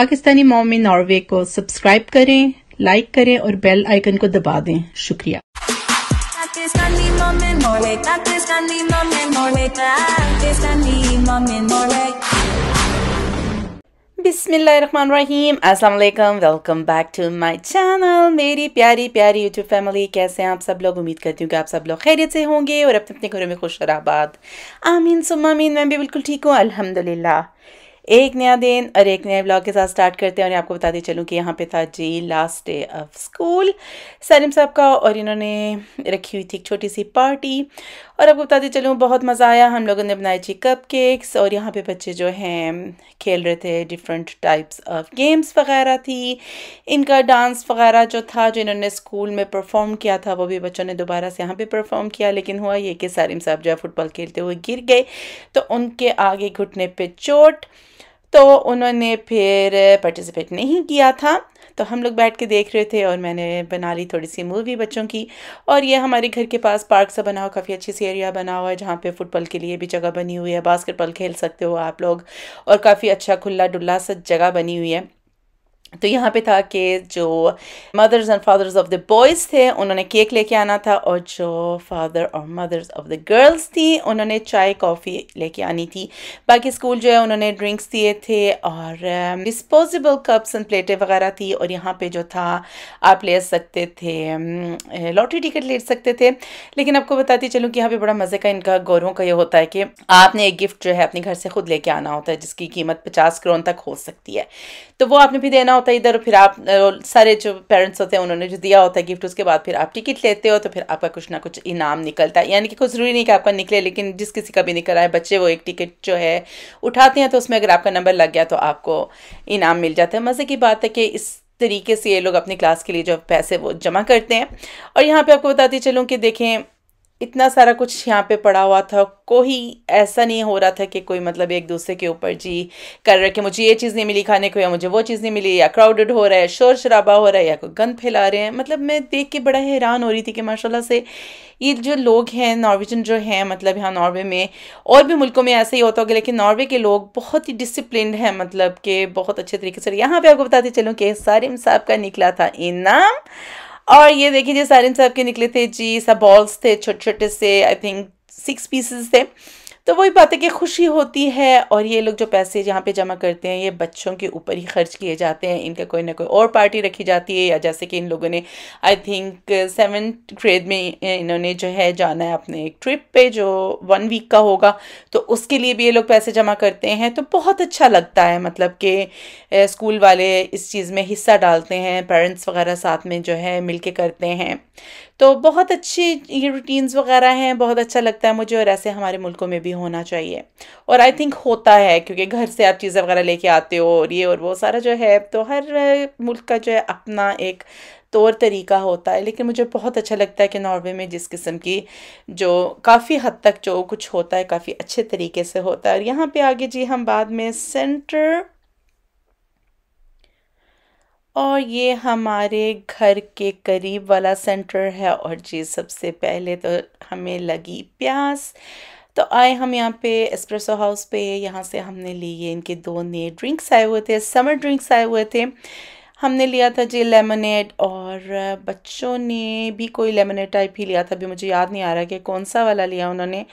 पाकिस्तानी मोमी नॉर्वे को सब्सक्राइब करें लाइक करें और बेल आइकन को दबा दें शुक्रिया Pakistani mom welcome back to my channel मेरी प्यारी प्यारी यूट्यूब फैमिली कैसे हैं आप सब लोग उम्मीद करती हूँ कि आप सब लोग खैरियत से होंगे और अपने अपने घरों में खुश और आबाद आमीन सुम आमीन मैं भी बिल्कुल ठीक हूँ अल्हम्दुलिल्लाह एक नया दिन और एक नए ब्लॉग के साथ स्टार्ट करते हैं और आपको बताते चलूँ कि यहाँ पे था जी last day of school Salim sahab का और इन्होंने रखी हुई थी एक छोटी सी पार्टी और आपको बताते चलूँ बहुत मज़ा आया हम लोगों ने बनाए थी कप केक्स और यहाँ पे बच्चे जो हैं खेल रहे थे डिफरेंट टाइप्स ऑफ गेम्स वगैरह थी इनका डांस वगैरह जो था जो इन्होंने स्कूल में परफॉर्म किया था वो भी बच्चों ने दोबारा से यहाँ पर परफॉर्म किया लेकिन हुआ ये कि सलीम साहब जो है फुटबॉल खेलते हुए गिर गए तो उनके आगे घुटने पर चोट तो उन्होंने फिर पार्टिसिपेट नहीं किया था तो हम लोग बैठ के देख रहे थे और मैंने बना ली थोड़ी सी मूवी बच्चों की और ये हमारे घर के पास पार्क सा बना हुआ काफ़ी अच्छी सी एरिया बना हुआ है जहाँ पे फुटबॉल के लिए भी जगह बनी हुई है बास्केटबॉल खेल सकते हो आप लोग और काफ़ी अच्छा खुला डुल्ला सा जगह बनी हुई है तो यहाँ पे था कि जो mothers and fathers of the boys थे उन्होंने केक लेके आना था और जो फादर और मदर्स ऑफ द गर्ल्स थी उन्होंने चाय कॉफ़ी लेके आनी थी बाकी स्कूल जो है उन्होंने ड्रिंक्स दिए थे और डिस्पोजेबल कप्स एंड प्लेटें वगैरह थी और यहाँ पे जो था आप ले सकते थे लॉटरी um, टिकट ले सकते थे लेकिन आपको बताती चलूँ कि यहाँ पर बड़ा मज़े का इनका गौरवों का ये होता है कि आपने एक गिफ्ट जो है अपने घर से खुद लेके आना होता है जिसकी कीमत पचास करोड़ तक हो सकती है तो वो आपने भी देना होता है इधर फिर आप सारे जो पेरेंट्स होते हैं उन्होंने जो दिया होता है गिफ्ट उसके बाद फिर आप टिकट लेते हो तो फिर आपका कुछ ना कुछ इनाम निकलता है यानी कि कुछ ज़रूरी नहीं कि आपका निकले लेकिन जिस किसी का भी निकल आए बच्चे वो एक टिकट जो है उठाते हैं तो उसमें अगर आपका नंबर लग गया तो आपको इनाम मिल जाता है मज़े की बात है कि इस तरीके से ये लोग अपनी क्लास के लिए जो पैसे वो जमा करते हैं और यहाँ पर आपको बताती चलूँ कि देखें इतना सारा कुछ यहाँ पे पड़ा हुआ था कोई ऐसा नहीं हो रहा था कि कोई मतलब एक दूसरे के ऊपर जी कर रहा कि मुझे ये चीज़ नहीं मिली खाने को या मुझे वो चीज़ नहीं मिली या क्राउडेड हो रहा है शोर शराबा हो रहा है या कोई गंद फैला रहे हैं मतलब मैं देख के बड़ा हैरान हो रही थी कि माशाल्लाह से ये जो लोग हैं नॉर्वेजन जो हैं मतलब यहाँ नॉर्वे में और भी मुल्कों में ऐसा ही होता होगा लेकिन नॉर्वे के लोग बहुत ही डिसिप्लिन हैं मतलब कि बहुत अच्छे तरीके से यहाँ पर आपको बताते चलूँ कि सारे साहब का निकला था इनाम और ये देखिए जी सारिन साहब के निकले थे जी सब बॉल्स थे छोटे छोटे से आई थिंक सिक्स पीसेस थे तो वही बात है कि खुशी होती है और ये लोग जो पैसे यहाँ पे जमा करते हैं ये बच्चों के ऊपर ही खर्च किए जाते हैं इनका कोई ना कोई और पार्टी रखी जाती है या जैसे कि इन लोगों ने आई थिंक सेवन ग्रेड में इन्होंने जो है जाना है अपने एक ट्रिप पे जो वन वीक का होगा तो उसके लिए भी ये लोग पैसे जमा करते हैं तो बहुत अच्छा लगता है मतलब कि स्कूल वाले इस चीज़ में हिस्सा डालते हैं पेरेंट्स वगैरह साथ में जो है मिल करते हैं तो बहुत अच्छी ये रूटीन्स वगैरह हैं बहुत अच्छा लगता है मुझे और ऐसे हमारे मुल्कों में भी होना चाहिए और आई थिंक होता है क्योंकि घर से आप चीज़ें वगैरह लेके आते हो और ये और वो सारा जो है तो हर मुल्क का जो है अपना एक तौर तरीका होता है लेकिन मुझे बहुत अच्छा लगता है कि नॉर्वे में जिस किस्म की जो काफ़ी हद तक जो कुछ होता है काफ़ी अच्छे तरीके से होता है और यहाँ पर आगे जी हम बाद में सेंटर और ये हमारे घर के करीब वाला सेंटर है और जी सबसे पहले तो हमें लगी प्यास तो आए हम यहाँ पे एस्प्रेसो हाउस पे यहाँ से हमने लिए इनके दो नए ड्रिंक्स आए हुए थे समर ड्रिंक्स आए हुए थे हमने लिया था जी लेमनेड और बच्चों ने भी कोई लेमनेड टाइप ही लिया था अभी मुझे याद नहीं आ रहा कि कौन सा वाला लिया उन्होंने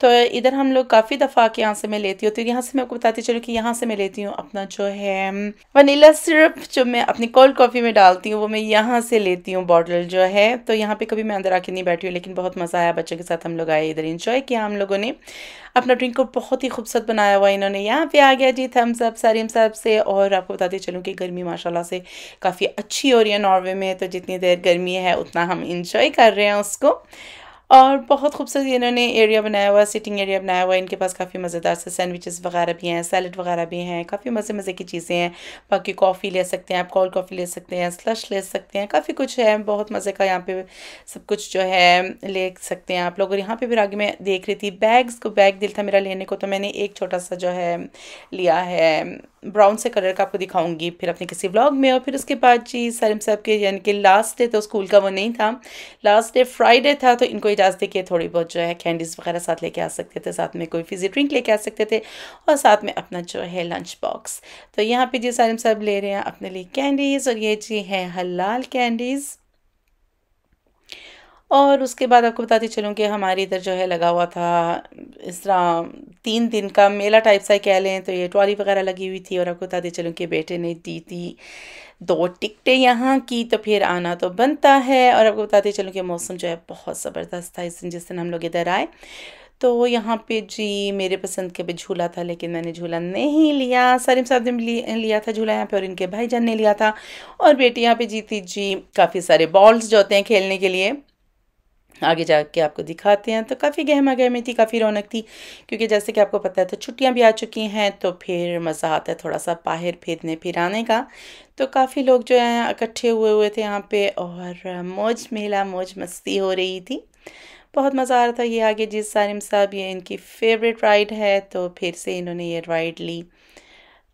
तो इधर हम लोग काफ़ी दफ़ा के यहाँ से मैं लेती हूँ तो यहाँ से मैं आपको बताती चलूँ कि यहाँ से मैं लेती हूँ अपना जो है वनीला सिरप जो मैं अपनी कोल्ड कॉफ़ी में डालती हूँ वो मैं यहाँ से लेती हूँ बॉटल जो है तो यहाँ पर कभी मैं अंदर आके नहीं बैठी हूँ लेकिन बहुत मज़ा आया बच्चों के साथ हम लोग आए इधर इन्जॉय किया हम लोगों ने अपना ड्रिंक को बहुत ही खूबसूरत बनाया हुआ इन्होंने यहाँ पे आ गया जी थम्स अप सारी हम सब से और आपको बताते चलूँ कि गर्मी माशाल्लाह से काफ़ी अच्छी हो रही है नॉर्वे में तो जितनी देर गर्मी है उतना हम इंजॉय कर रहे हैं उसको और बहुत खूबसूरत इन्होंने एरिया बनाया हुआ सिटिंग एरिया बनाया हुआ इनके पास काफ़ी मज़ेदार से सैंडविचेस वगैरह भी हैं सैलड वगैरह भी हैं काफ़ी मज़े मज़े की चीज़ें हैं बाकी कॉफ़ी ले सकते हैं आप कोल्ड कॉफ़ी ले सकते हैं स्लश ले सकते हैं काफ़ी कुछ है बहुत मज़े का यहाँ पे सब कुछ जो है ले सकते हैं आप लोग और यहाँ पर फिर आगे मैं देख रही थी बैग्स को बैग दिल था मेरा लेने को तो मैंने एक छोटा सा जो है लिया है ब्राउन से कलर का आपको दिखाऊंगी फिर अपने किसी व्लॉग में और फिर उसके बाद जी सलीम साहब के यानी कि लास्ट डे तो स्कूल का वो नहीं था लास्ट डे फ्राइडे था तो इनको इजाज़त देखिए थोड़ी बहुत जो है कैंडीज़ वगैरह साथ लेके आ सकते थे साथ में कोई फिजी ड्रिंक लेके आ सकते थे और साथ में अपना जो है लंच बॉक्स तो यहाँ पर जी सलीम साहब ले रहे हैं अपने लिए कैंडीज़ और ये जी हैं हलाल कैंडीज़ और उसके बाद आपको बताती चलूँ कि हमारे इधर जो है लगा हुआ था इस तरह तीन दिन का मेला टाइप सा कह लें तो ये ट्रॉली वगैरह लगी हुई थी और आपको बताती चलूँ कि बेटे ने दी थी दो टिकटें यहाँ की तो फिर आना तो बनता है और आपको बताती चलूँ कि मौसम जो है बहुत ज़बरदस्त था इस दिन जिस दिन हम लोग इधर आए तो यहाँ पे जी मेरे पसंद के भी झूला था लेकिन मैंने झूला नहीं लिया सारे साहब ने लिया था झूला यहाँ पे और इनके भाईजान ने लिया था और बेटी यहाँ पे जीती जी काफ़ी सारे बॉल्स जो होते हैं खेलने के लिए आगे जाके आपको दिखाते हैं तो काफ़ी गहमा गहमी थी काफ़ी रौनक थी क्योंकि जैसे कि आपको पता है तो छुट्टियां भी आ चुकी हैं तो फिर मज़ा आता है थोड़ा सा बाहर फिरने फिर आने का तो काफ़ी लोग जो हैं इकट्ठे हुए हुए थे यहाँ पे और मौज मेला मौज मस्ती हो रही थी बहुत मज़ा आ रहा था ये आगे जिस सारिम साहब ये इनकी फेवरेट राइड है तो फिर से इन्होंने ये राइड ली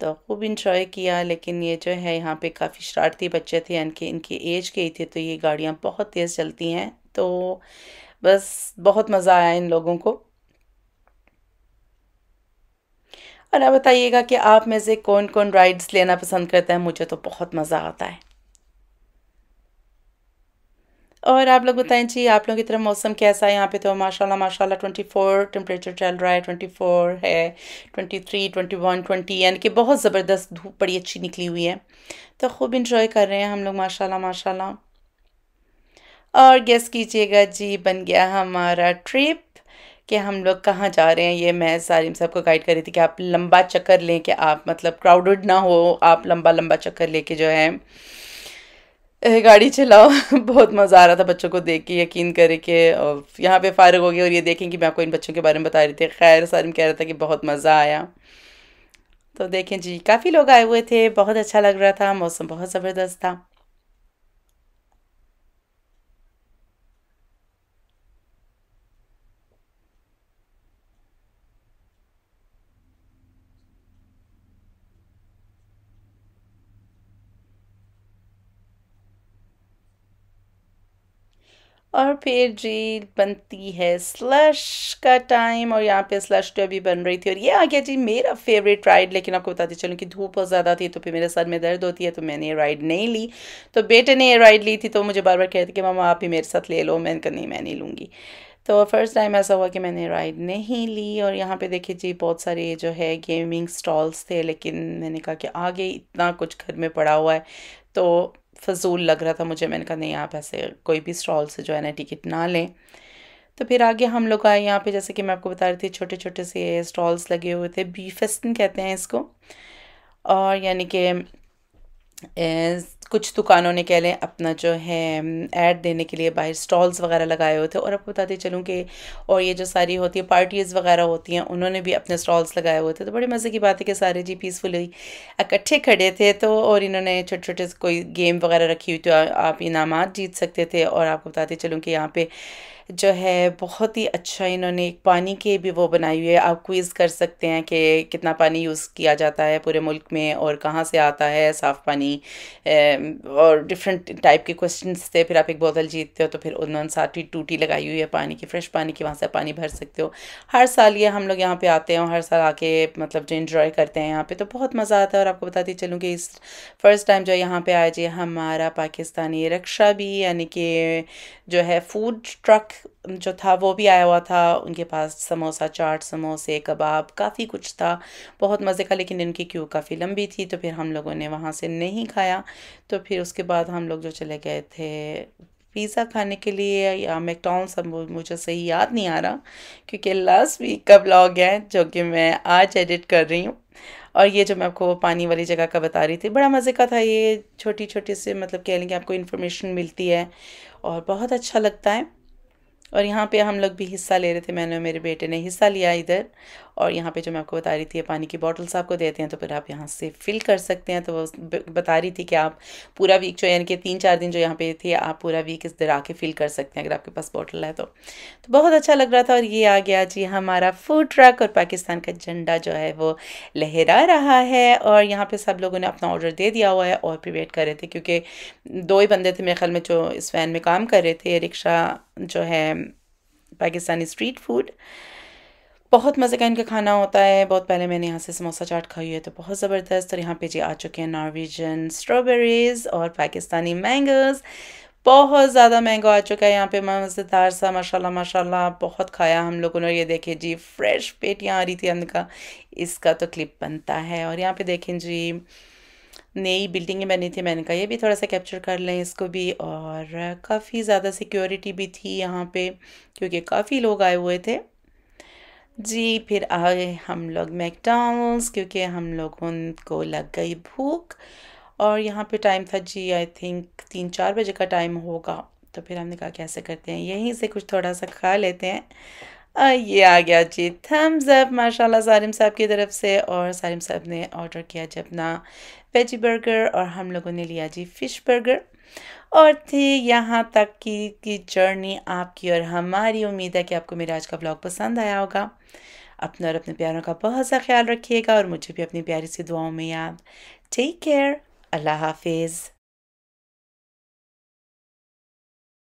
तो खूब इंजॉय किया लेकिन ये जो है यहाँ पे काफ़ी शरारती बच्चे थे इनके इनकी एज के ही थे तो ये गाड़ियाँ बहुत तेज़ चलती हैं तो बस बहुत मज़ा आया इन लोगों को और आप बताइएगा कि आप में से कौन कौन राइड्स लेना पसंद करता है मुझे तो बहुत मज़ा आता है और आप लोग बताएं जी आप लोगों की तरफ मौसम कैसा है यहाँ पे तो माशाल्लाह माशाल्लाह 24 टेम्परेचर चल रहा है 24 है 23 21 20 यानी कि बहुत ज़बरदस्त धूप बड़ी अच्छी निकली हुई है तो खूब इंजॉय कर रहे हैं हम लोग माशाल्लाह माशाल्लाह और गेस कीजिएगा जी बन गया हमारा ट्रिप कि हम लोग कहाँ जा रहे हैं ये मैं सारी सबको गाइड कर रही थी कि आप लंबा चक्कर लें कि आप मतलब क्राउडेड ना हो आप लंबा लंबा चक्कर लेके जो है गाड़ी चलाओ बहुत मज़ा आ रहा था बच्चों को देख के यकीन करें कि यहाँ पे फारग हो गया और ये देखें कि मैं आपको इन बच्चों के बारे में बता रही थी खैर सारिम कह रहा था कि बहुत मज़ा आया तो देखें जी काफ़ी लोग आए हुए थे बहुत अच्छा लग रहा था मौसम बहुत ज़बरदस्त था और फिर जी बनती है स्लश का टाइम और यहाँ पे स्लश तो अभी बन रही थी और ये आ गया जी मेरा फेवरेट राइड लेकिन आपको बताती चलूँ कि धूप बहुत ज़्यादा थी तो फिर मेरे सर में दर्द होती है तो मैंने ये राइड नहीं ली तो बेटे ने ये राइड ली थी तो मुझे बार बार कहते कि मामा आप ही मेरे साथ ले लो मैंने कहा नहीं मैं नहीं लूँगी तो फर्स्ट टाइम ऐसा हुआ कि मैंने राइड नहीं ली और यहाँ पे देखिए जी बहुत सारे जो है गेमिंग स्टॉल्स थे लेकिन मैंने कहा कि आगे इतना कुछ घर में पड़ा हुआ है तो फजूल लग रहा था मुझे मैंने कहा नहीं आप ऐसे कोई भी स्टॉल से जो है ना टिकट ना लें तो फिर आगे हम लोग आए यहाँ पे जैसे कि मैं आपको बता रही थी छोटे छोटे से स्टॉल्स लगे हुए थे बी फेस्टन कहते हैं इसको और यानी कि कुछ दुकानों तो ने कह लें अपना जो है ऐड देने के लिए बाहर स्टॉल्स वगैरह लगाए हुए थे और आपको बताते चलूँ कि और ये जो सारी होती है पार्टीज़ वगैरह होती हैं उन्होंने भी अपने स्टॉल्स लगाए हुए थे तो बड़े मज़े की बात है कि सारे जी पीसफुली इकट्ठे खड़े थे तो और इन्होंने छोटे छोटे कोई गेम वगैरह रखी हुई थी आप इनाम जीत सकते थे और आपको बताते चलूँ कि यहाँ पर जो है बहुत ही अच्छा इन्होंने एक पानी के भी वो बनाई हुई है आप क्विज़ कर सकते हैं कि कितना पानी यूज़ किया जाता है पूरे मुल्क में और कहाँ से आता है साफ़ पानी ए, और डिफरेंट टाइप के क्वेश्चन थे फिर आप एक बोतल जीतते हो तो फिर उन्होंने साथ ही टूटी लगाई हुई है पानी की फ्रेश पानी की वहाँ से पानी भर सकते हो हर साल ये हम लोग यहाँ पे आते हैं और हर साल आके मतलब जो इन्जॉय करते हैं यहाँ पे तो बहुत मज़ा आता है और आपको बताती चलूँ कि इस फर्स्ट टाइम जो यहाँ पर आए जी हमारा पाकिस्तानी रक्षा भी यानी कि जो है फूड ट्रक जो था वो भी आया हुआ था उनके पास समोसा चाट समोसे कबाब काफ़ी कुछ था बहुत मज़े का लेकिन इनकी क्यू काफ़ी लंबी थी तो फिर हम लोगों ने वहाँ से नहीं खाया तो फिर उसके बाद हम लोग जो चले गए थे पिज़्ज़ा खाने के लिए या मैकडोनल्ड्स सब मुझे सही याद नहीं आ रहा क्योंकि लास्ट वीक का ब्लॉग है जो कि मैं आज एडिट कर रही हूँ और ये जो मैं आपको पानी वाली जगह का बता रही थी बड़ा मज़े का था ये छोटी छोटी से मतलब कह लेंगे आपको इन्फॉर्मेशन मिलती है और बहुत अच्छा लगता है और यहाँ पे हम लोग भी हिस्सा ले रहे थे मैंने मेरे बेटे ने हिस्सा लिया इधर और यहाँ पे जो मैं आपको बता रही थी पानी की बॉटल्स आपको देते हैं तो फिर आप यहाँ से फिल कर सकते हैं तो वो बता रही थी कि आप पूरा वीक जो यानी कि तीन चार दिन जो यहाँ पे थे आप पूरा वीक इस दर आके फिल कर सकते हैं अगर आपके पास बॉटल है तो, तो बहुत अच्छा लग रहा था और ये आ गया जी हमारा फूड ट्रक और पाकिस्तान का झंडा जो है वो लहरा रहा है और यहाँ पर सब लोगों ने अपना ऑर्डर दे दिया हुआ है और भी वेट कर रहे थे क्योंकि दो ही बंदे थे मेरे ख्याल में जो इस वैन में काम कर रहे थे रिक्शा जो है पाकिस्तानी स्ट्रीट फूड बहुत मज़े का इनका खाना होता है बहुत पहले मैंने यहाँ से समोसा चाट खाई है तो बहुत ज़बरदस्त और यहाँ पे जी आ चुके हैं नॉर्वेजन स्ट्रॉबेरीज़ और पाकिस्तानी मैंगोज़ बहुत ज़्यादा मैंगो आ चुका है यहाँ पे मज़ेदार सा माशाल्लाह माशाल्लाह बहुत खाया हम लोगों ने ये देखे जी फ्रेश पेटियाँ आ रही थी का इसका तो क्लिप बनता है और यहाँ पर देखें जी नई बिल्डिंगें बनी थी मैंने कहा ये भी थोड़ा सा कैप्चर कर लें इसको भी और काफ़ी ज़्यादा सिक्योरिटी भी थी यहाँ पे क्योंकि काफ़ी लोग आए हुए थे जी फिर आए हम लोग मैकडॉनल्ड्स क्योंकि हम लोगों को लग गई भूख और यहाँ पे टाइम था जी आई थिंक तीन चार बजे का टाइम होगा तो फिर हमने कहा कैसे करते हैं यहीं से कुछ थोड़ा सा खा लेते हैं ये आ गया जी थम्स अप माशाल्लाह सारिम साहब की तरफ से और सारिम साहब ने ऑर्डर किया जी अपना वेजी बर्गर और हम लोगों ने लिया जी फ़िश बर्गर और थी यहाँ तक की की जर्नी आपकी और हमारी उम्मीद है कि आपको मेरा आज का ब्लॉग पसंद आया होगा अपना और अपने प्यारों का बहुत सा ख्याल रखिएगा और मुझे भी अपनी प्यारी सी दुआओं में याद टेक केयर अल्लाह हाफिज़